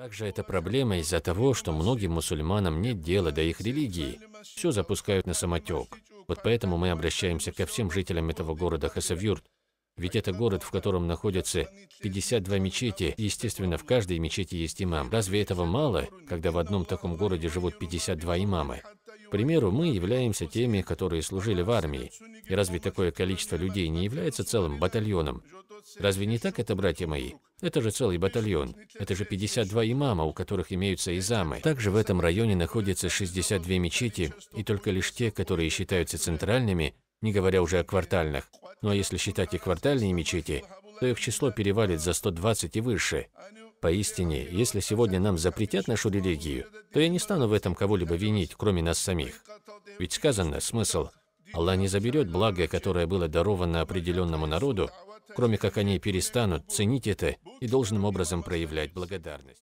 Также это проблема из-за того, что многим мусульманам нет дела до их религии. Все запускают на самотек. Вот поэтому мы обращаемся ко всем жителям этого города Хасавюрт. Ведь это город, в котором находятся 52 мечети, и, естественно, в каждой мечети есть имам. Разве этого мало, когда в одном таком городе живут 52 имама? К примеру, мы являемся теми, которые служили в армии. И разве такое количество людей не является целым батальоном? Разве не так это, братья мои? Это же целый батальон. Это же 52 имама, у которых имеются изамы. Также в этом районе находятся 62 мечети, и только лишь те, которые считаются центральными, не говоря уже о квартальных. Ну а если считать и квартальные мечети, то их число перевалит за 120 и выше. Поистине, если сегодня нам запретят нашу религию, то я не стану в этом кого-либо винить, кроме нас самих. Ведь сказано, смысл, Аллах не заберет благо, которое было даровано определенному народу, кроме как они перестанут ценить это и должным образом проявлять благодарность.